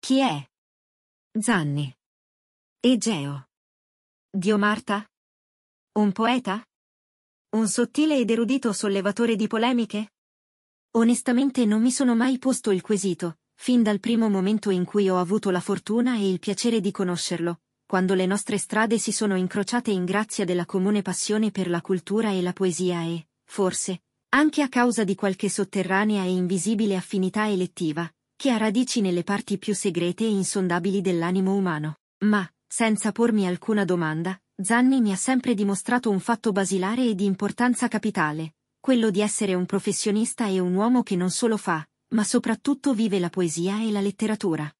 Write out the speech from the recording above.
Chi è? Zanni. Egeo. Dio Marta? Un poeta? Un sottile ed erudito sollevatore di polemiche? Onestamente non mi sono mai posto il quesito, fin dal primo momento in cui ho avuto la fortuna e il piacere di conoscerlo, quando le nostre strade si sono incrociate in grazia della comune passione per la cultura e la poesia e, forse, anche a causa di qualche sotterranea e invisibile affinità elettiva, che ha radici nelle parti più segrete e insondabili dell'animo umano. Ma, senza pormi alcuna domanda, Zanni mi ha sempre dimostrato un fatto basilare e di importanza capitale, quello di essere un professionista e un uomo che non solo fa, ma soprattutto vive la poesia e la letteratura.